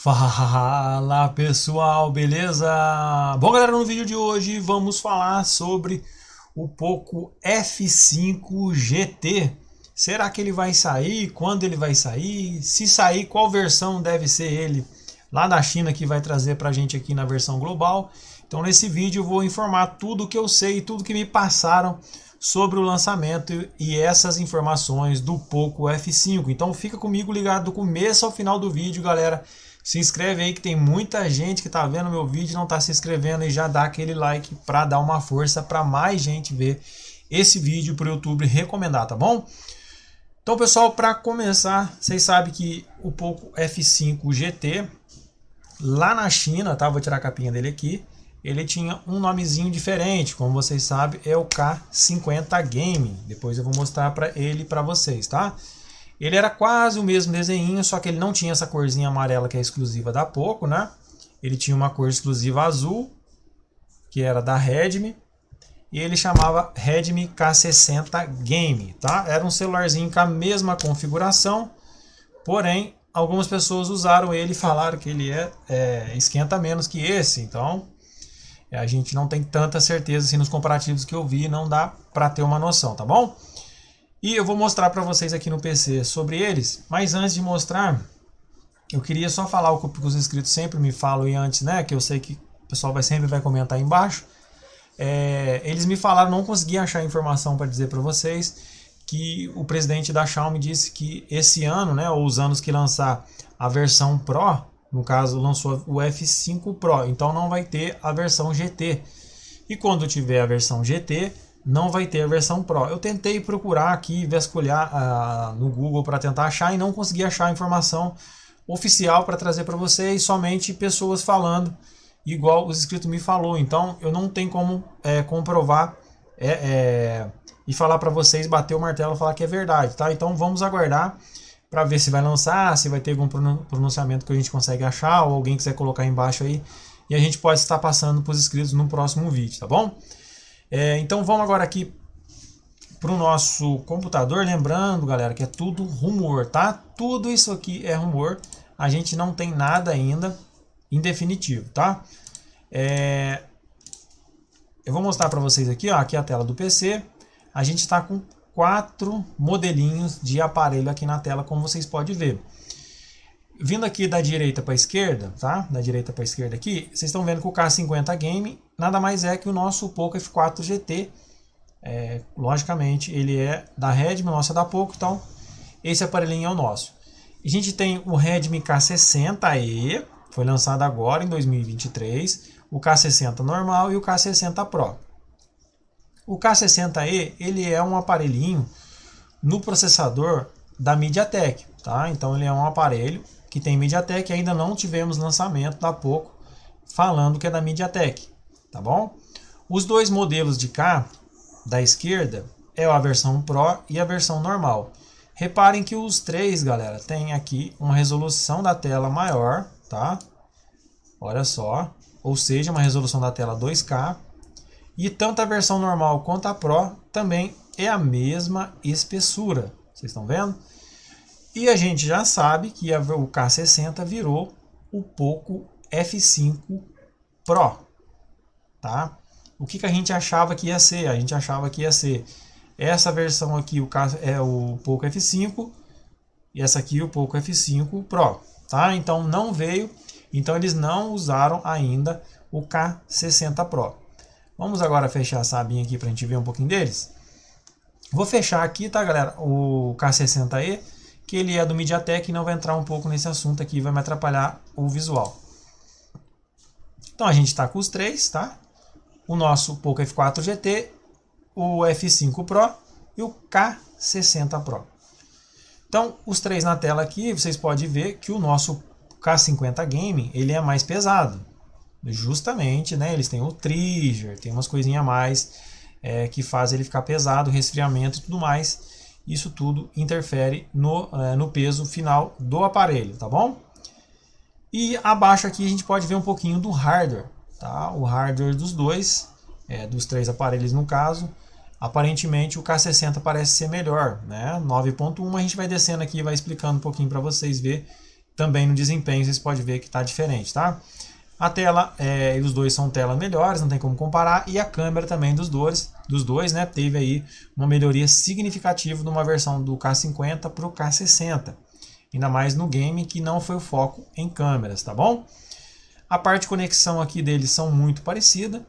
Fala pessoal, beleza? Bom galera, no vídeo de hoje vamos falar sobre o Poco F5 GT. Será que ele vai sair? Quando ele vai sair? Se sair, qual versão deve ser ele? Lá da China que vai trazer pra gente aqui na versão global. Então nesse vídeo eu vou informar tudo que eu sei, tudo que me passaram sobre o lançamento e essas informações do Poco F5. Então fica comigo ligado do começo ao final do vídeo, galera se inscreve aí que tem muita gente que está vendo meu vídeo e não está se inscrevendo e já dá aquele like para dar uma força para mais gente ver esse vídeo para o YouTube recomendar, tá bom? Então, pessoal, para começar, vocês sabem que o Poco F5 GT lá na China, tá? Vou tirar a capinha dele aqui. Ele tinha um nomezinho diferente, como vocês sabem, é o K50 Game. Depois eu vou mostrar para ele para vocês, tá? Ele era quase o mesmo desenho, só que ele não tinha essa corzinha amarela que é exclusiva da Poco, né? Ele tinha uma cor exclusiva azul, que era da Redmi, e ele chamava Redmi K60 Game, tá? Era um celularzinho com a mesma configuração, porém algumas pessoas usaram ele e falaram que ele é, é esquenta menos que esse, então é, a gente não tem tanta certeza assim nos comparativos que eu vi, não dá para ter uma noção, tá bom? E eu vou mostrar para vocês aqui no PC sobre eles, mas antes de mostrar, eu queria só falar o que os inscritos sempre me falam e antes, né, que eu sei que o pessoal vai sempre vai comentar aí embaixo. É, eles me falaram, não consegui achar informação para dizer para vocês que o presidente da Xiaomi disse que esse ano, né, ou os anos que lançar a versão Pro, no caso lançou o F5 Pro, então não vai ter a versão GT. E quando tiver a versão GT, não vai ter a versão Pro. Eu tentei procurar aqui, vasculhar uh, no Google para tentar achar e não consegui achar a informação oficial para trazer para vocês, somente pessoas falando, igual os inscritos me falou. Então eu não tenho como é, comprovar é, é, e falar para vocês, bater o martelo falar que é verdade, tá? Então vamos aguardar para ver se vai lançar, se vai ter algum pronunciamento que a gente consegue achar ou alguém quiser colocar aí embaixo aí e a gente pode estar passando para os inscritos no próximo vídeo, tá bom? É, então vamos agora aqui para o nosso computador, lembrando galera que é tudo rumor, tá? Tudo isso aqui é rumor, a gente não tem nada ainda em definitivo, tá? É... Eu vou mostrar para vocês aqui, ó, aqui é a tela do PC, a gente está com quatro modelinhos de aparelho aqui na tela, como vocês podem ver. Vindo aqui da direita para a esquerda, tá? Da direita para a esquerda aqui, vocês estão vendo que o K50 Game nada mais é que o nosso Poco F4 GT. É, logicamente, ele é da Redmi, nossa nosso é da Poco, então esse aparelhinho é o nosso. A gente tem o Redmi K60e, foi lançado agora em 2023, o K60 normal e o K60 Pro. O K60e, ele é um aparelhinho no processador da MediaTek, tá? Então ele é um aparelho que tem MediaTek, ainda não tivemos lançamento há tá pouco falando que é da MediaTek, tá bom? Os dois modelos de cá, da esquerda, é a versão Pro e a versão normal. Reparem que os três, galera, tem aqui uma resolução da tela maior, tá? Olha só, ou seja, uma resolução da tela 2K. E tanto a versão normal quanto a Pro também é a mesma espessura. Vocês estão vendo? E a gente já sabe que a, o K60 virou o Poco F5 Pro, tá? O que, que a gente achava que ia ser? A gente achava que ia ser essa versão aqui, o, K, é o Poco F5, e essa aqui o Poco F5 Pro, tá? Então não veio, então eles não usaram ainda o K60 Pro. Vamos agora fechar a sabinha aqui para a gente ver um pouquinho deles. Vou fechar aqui, tá galera, o K60E, que ele é do MediaTek e não vai entrar um pouco nesse assunto aqui, vai me atrapalhar o visual. Então a gente está com os três, tá? O nosso Poco F4 GT, o F5 Pro e o K60 Pro. Então, os três na tela aqui, vocês podem ver que o nosso K50 Game, ele é mais pesado. Justamente, né? Eles têm o trigger, tem umas coisinhas a mais é, que faz ele ficar pesado, resfriamento e tudo mais. Isso tudo interfere no, é, no peso final do aparelho, tá bom? E abaixo aqui a gente pode ver um pouquinho do hardware, tá? O hardware dos dois, é, dos três aparelhos no caso. Aparentemente o K60 parece ser melhor, né? 9.1 a gente vai descendo aqui e vai explicando um pouquinho para vocês ver. Também no desempenho vocês podem ver que está diferente, tá? A tela, é, os dois são telas melhores, não tem como comparar. E a câmera também dos dois, dos dois, né, teve aí uma melhoria significativa numa versão do K50 para o K60. Ainda mais no game que não foi o foco em câmeras, tá bom? A parte de conexão aqui deles são muito parecida.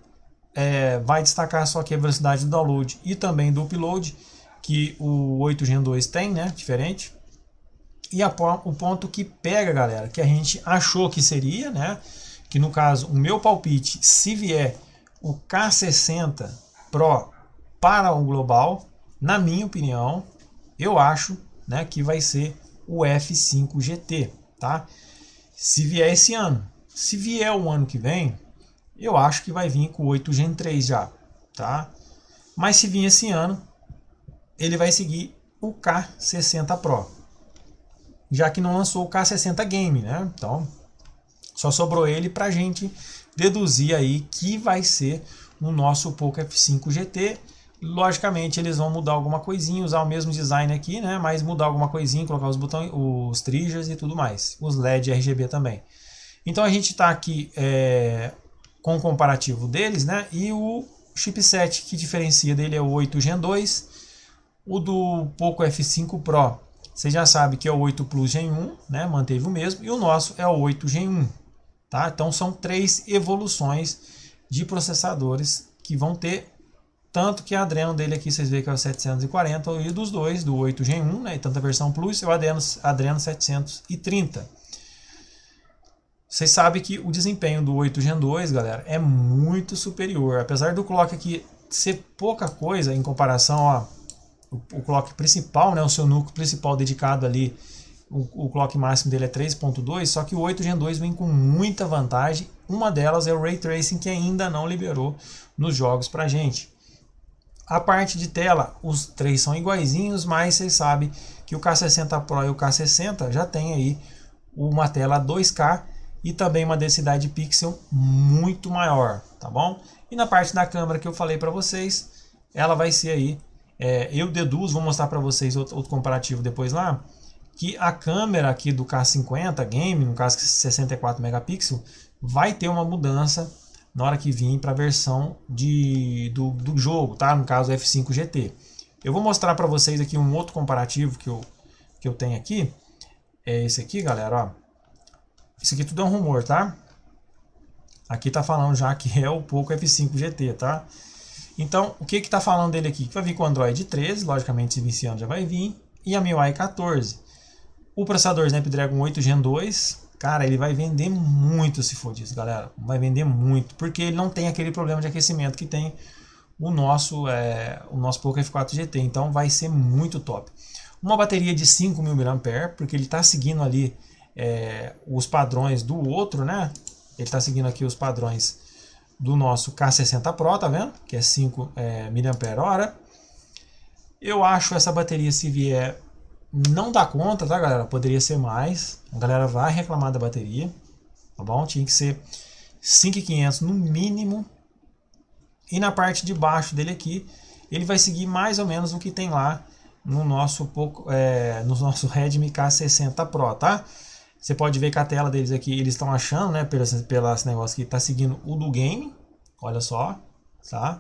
É, vai destacar só que a velocidade do download e também do upload, que o 8 Gen 2 tem, né? Diferente. E a, o ponto que pega, galera, que a gente achou que seria, né? Que no caso, o meu palpite, se vier o K60 Pro para o global, na minha opinião, eu acho né, que vai ser o F5 GT, tá? Se vier esse ano. Se vier o ano que vem, eu acho que vai vir com o 8 Gen 3 já, tá? Mas se vir esse ano, ele vai seguir o K60 Pro. Já que não lançou o K60 Game, né? Então, só sobrou ele pra gente deduzir aí que vai ser no nosso Poco F5 GT. Logicamente eles vão mudar alguma coisinha, usar o mesmo design aqui, né? Mas mudar alguma coisinha, colocar os botões, os triggers e tudo mais. Os LED RGB também. Então a gente está aqui é, com o comparativo deles, né? E o chipset que diferencia dele é o 8 Gen 2, o do Poco F5 Pro. Você já sabe que é o 8 Plus Gen 1, né? Manteve o mesmo. E o nosso é o 8 Gen 1, tá? Então são três evoluções de processadores que vão ter tanto que a Adreno dele aqui, vocês veem que é o 740, e dos dois, do 8 Gen 1, né, e tanta versão Plus, eu é o Adreno, Adreno 730. Vocês sabem que o desempenho do 8 Gen 2, galera, é muito superior. Apesar do clock aqui ser pouca coisa em comparação ó, o, clock principal, né, o seu núcleo principal dedicado ali, o, o clock máximo dele é 3.2, só que o 8 Gen 2 vem com muita vantagem uma delas é o Ray Tracing, que ainda não liberou nos jogos para gente. A parte de tela, os três são iguaizinhos, mas vocês sabem que o K60 Pro e o K60 já tem aí uma tela 2K e também uma densidade de pixel muito maior, tá bom? E na parte da câmera que eu falei para vocês, ela vai ser aí, é, eu deduzo, vou mostrar para vocês outro, outro comparativo depois lá, que a câmera aqui do K50 Game, no caso 64 é megapixels, vai ter uma mudança na hora que vir para a versão de, do, do jogo, tá? no caso F5 GT. Eu vou mostrar para vocês aqui um outro comparativo que eu, que eu tenho aqui. É esse aqui, galera. Ó. Isso aqui tudo é um rumor, tá? Aqui tá falando já que é o Poco F5 GT, tá? Então, o que que tá falando dele aqui? Que vai vir com o Android 13, logicamente se iniciando já vai vir, e a MIUI 14. O processador Snapdragon 8 Gen 2, cara, ele vai vender muito se for disso, galera. Vai vender muito, porque ele não tem aquele problema de aquecimento que tem o nosso, é, o nosso Poco F4 GT. Então vai ser muito top. Uma bateria de 5.000 mAh, porque ele está seguindo ali é, os padrões do outro, né? Ele está seguindo aqui os padrões do nosso K60 Pro, tá vendo? Que é 5 é, mAh. Eu acho essa bateria, se vier não dá conta, tá, galera? Poderia ser mais. A galera vai reclamar da bateria, tá bom? Tinha que ser 5.500 no mínimo. E na parte de baixo dele aqui, ele vai seguir mais ou menos o que tem lá no nosso pouco é, no nosso Redmi K60 Pro, tá? Você pode ver que a tela deles aqui, eles estão achando, né, pelo, pelo esse negócio que está seguindo o do game, olha só, tá?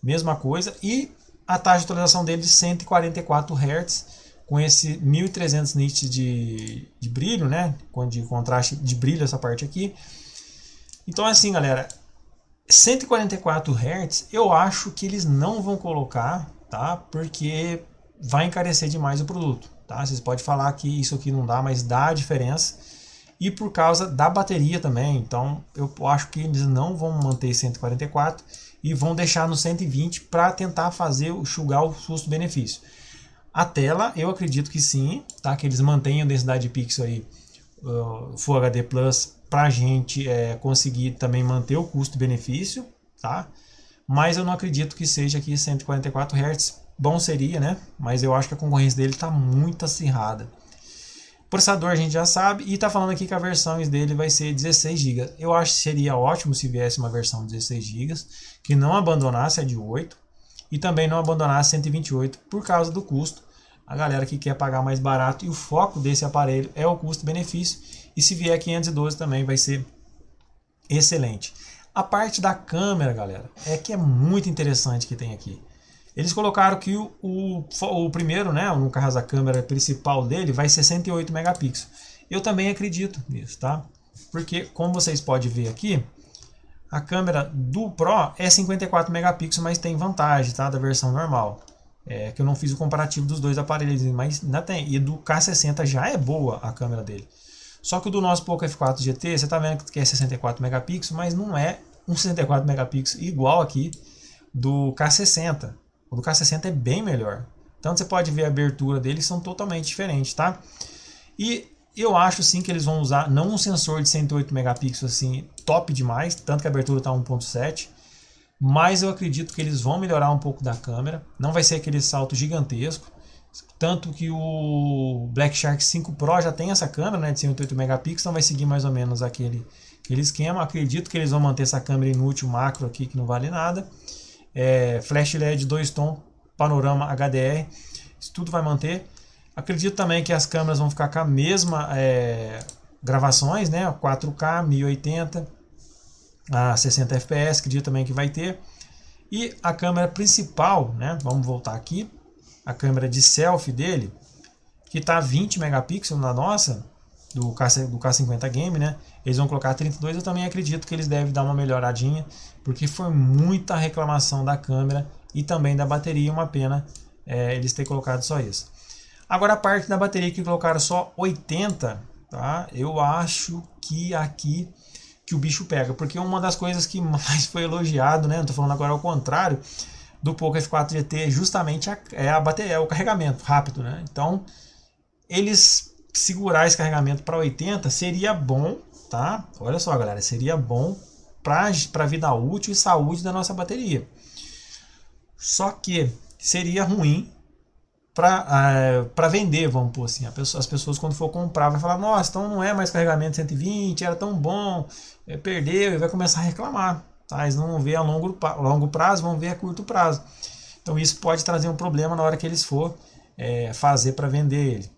Mesma coisa, e a taxa de atualização dele de 144 Hz, com esse 1300 nits de, de brilho, né? De contraste de brilho essa parte aqui. Então assim, galera, 144 Hz eu acho que eles não vão colocar, tá? Porque vai encarecer demais o produto, tá? Vocês podem falar que isso aqui não dá, mas dá a diferença. E por causa da bateria também, então eu acho que eles não vão manter 144 e vão deixar no 120 para tentar fazer o chugar o custo-benefício. A tela, eu acredito que sim, tá? Que eles mantenham a densidade de pixel aí, uh, Full HD Plus, para a gente é, conseguir também manter o custo-benefício, tá? Mas eu não acredito que seja aqui 144 Hz. Bom seria, né? Mas eu acho que a concorrência dele está muito acirrada. processador a gente já sabe e está falando aqui que a versão dele vai ser 16 GB. Eu acho que seria ótimo se viesse uma versão 16 GB que não abandonasse a de 8, e também não abandonar a 128 por causa do custo. A galera que quer pagar mais barato e o foco desse aparelho é o custo-benefício. E se vier 512 também vai ser excelente. A parte da câmera, galera, é que é muito interessante que tem aqui. Eles colocaram que o, o, o primeiro, né, no caso a câmera principal dele, vai 68 megapixels. Eu também acredito nisso, tá? Porque como vocês podem ver aqui, a câmera do Pro é 54 megapixels, mas tem vantagem tá, da versão normal. É, que eu não fiz o comparativo dos dois aparelhos, mas ainda tem. E do K60 já é boa a câmera dele. Só que o do nosso Poco F4 GT, você está vendo que é 64 megapixels, mas não é um 64 megapixels igual aqui do K60. O do K60 é bem melhor. Então você pode ver a abertura deles são totalmente diferentes, tá? E eu acho sim que eles vão usar não um sensor de 108 megapixels assim top demais, tanto que a abertura está 1.7, mas eu acredito que eles vão melhorar um pouco da câmera. Não vai ser aquele salto gigantesco, tanto que o Black Shark 5 Pro já tem essa câmera, né, de 108 megapixels, então vai seguir mais ou menos aquele aquele esquema. Acredito que eles vão manter essa câmera inútil macro aqui que não vale nada. É, flash LED 2 tom, panorama HDR, isso tudo vai manter. Acredito também que as câmeras vão ficar com a mesma é, gravações, né? 4K, 1080 a 60 fps, acredito também que vai ter. E a câmera principal, né? Vamos voltar aqui. A câmera de selfie dele, que está 20 megapixels na nossa, do, K, do K50 Game, né? Eles vão colocar 32, eu também acredito que eles devem dar uma melhoradinha, porque foi muita reclamação da câmera e também da bateria, uma pena é, eles terem colocado só isso. Agora a parte da bateria que colocaram só 80, tá? Eu acho que aqui que o bicho pega, porque uma das coisas que mais foi elogiado, né? Não tô falando agora ao contrário do Poco F4 GT, é justamente a, é a bateria, é o carregamento rápido, né? Então, eles segurar esse carregamento para 80 seria bom, tá? Olha só, galera, seria bom para vida útil e saúde da nossa bateria. Só que seria ruim para uh, ah, vender, vamos por assim. Pessoa, as pessoas, quando for comprar, vai falar: Nossa, então não é mais carregamento 120, era tão bom, é, perdeu, e vai começar a reclamar. Tá? Eles não vão ver a longo, longo prazo, vão ver a curto prazo. Então, isso pode trazer um problema na hora que eles for é, fazer para vender ele.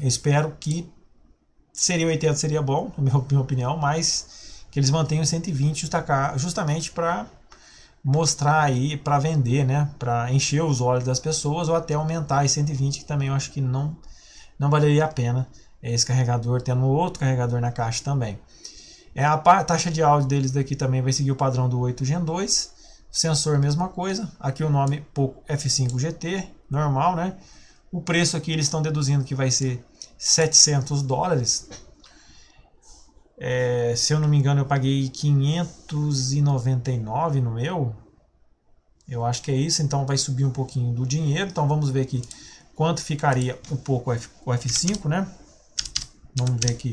Eu espero que seria 80 seria bom, na minha, minha opinião, mas que eles mantenham 120 justamente para mostrar aí para vender, né? Para encher os olhos das pessoas ou até aumentar as 120, que também eu acho que não, não valeria a pena é, esse carregador, tendo outro carregador na caixa também. É, a taxa de áudio deles daqui também vai seguir o padrão do 8 Gen 2. Sensor, mesma coisa. Aqui o nome pouco F5 GT, normal, né? O preço aqui eles estão deduzindo que vai ser 700 dólares, é, se eu não me engano, eu paguei 599 no meu. Eu acho que é isso, então vai subir um pouquinho do dinheiro. Então vamos ver aqui quanto ficaria o pouco F, o F5, né? Vamos ver aqui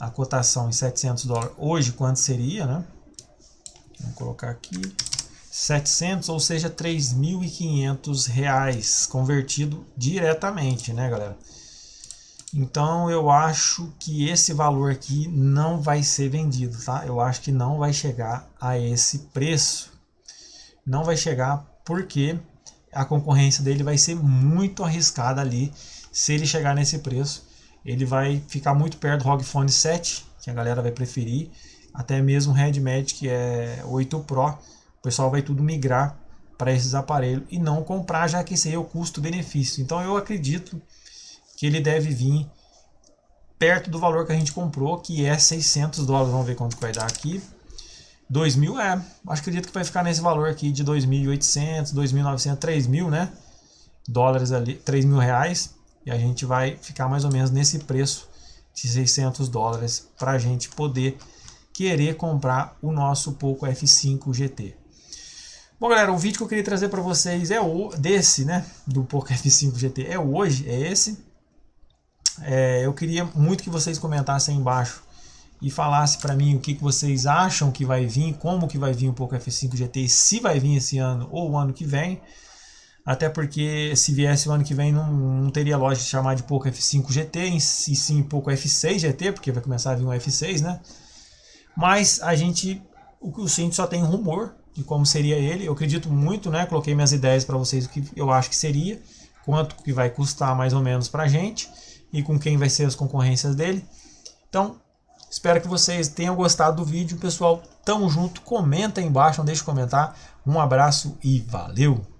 a cotação em 700 dólares. Hoje quanto seria, né? Vamos colocar aqui 700, ou seja, 3.500 reais convertido diretamente, né, galera? Então eu acho que esse valor aqui não vai ser vendido, tá? Eu acho que não vai chegar a esse preço. Não vai chegar porque a concorrência dele vai ser muito arriscada ali. Se ele chegar nesse preço, ele vai ficar muito perto do ROG Phone 7, que a galera vai preferir, até mesmo o Red Magic que é 8 Pro. O pessoal vai tudo migrar para esses aparelhos e não comprar, já que esse aí é o custo-benefício. Então eu acredito que ele deve vir perto do valor que a gente comprou, que é 600 dólares. Vamos ver quanto vai dar aqui. 2.000, é, acho que acredito que vai ficar nesse valor aqui de 2.800, 2.900, 3.000, né? Dólares ali, 3.000 reais. E a gente vai ficar mais ou menos nesse preço de 600 dólares para a gente poder querer comprar o nosso Poco F5 GT. Bom, galera, o vídeo que eu queria trazer para vocês é o desse, né? Do Poco F5 GT é hoje, é esse é, eu queria muito que vocês comentassem embaixo e falassem para mim o que, que vocês acham que vai vir, como que vai vir o Poco F5 GT, se vai vir esse ano ou o ano que vem. Até porque se viesse o ano que vem não, não teria lógica de chamar de Poco F5 GT e sim Poco F6 GT, porque vai começar a vir um F6, né? Mas a gente, o que o gente só tem rumor de como seria ele. Eu acredito muito, né? Coloquei minhas ideias para vocês o que eu acho que seria, quanto que vai custar mais ou menos para gente e com quem vai ser as concorrências dele. Então, espero que vocês tenham gostado do vídeo. Pessoal, tamo junto. Comenta aí embaixo, não deixe de comentar. Um abraço e valeu!